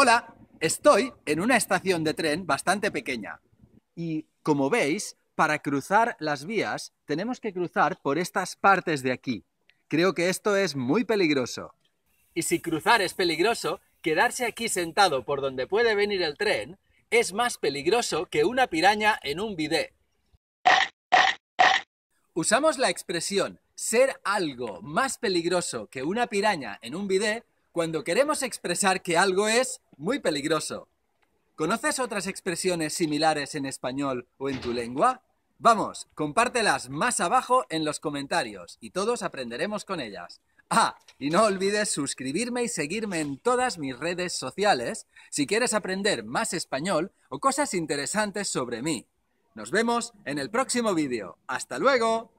Hola, estoy en una estación de tren bastante pequeña. Y como veis, para cruzar las vías tenemos que cruzar por estas partes de aquí. Creo que esto es muy peligroso. Y si cruzar es peligroso, quedarse aquí sentado por donde puede venir el tren es más peligroso que una piraña en un bidé. Usamos la expresión ser algo más peligroso que una piraña en un bidé cuando queremos expresar que algo es muy peligroso. ¿Conoces otras expresiones similares en español o en tu lengua? Vamos, compártelas más abajo en los comentarios y todos aprenderemos con ellas. Ah, y no olvides suscribirme y seguirme en todas mis redes sociales si quieres aprender más español o cosas interesantes sobre mí. Nos vemos en el próximo vídeo. ¡Hasta luego!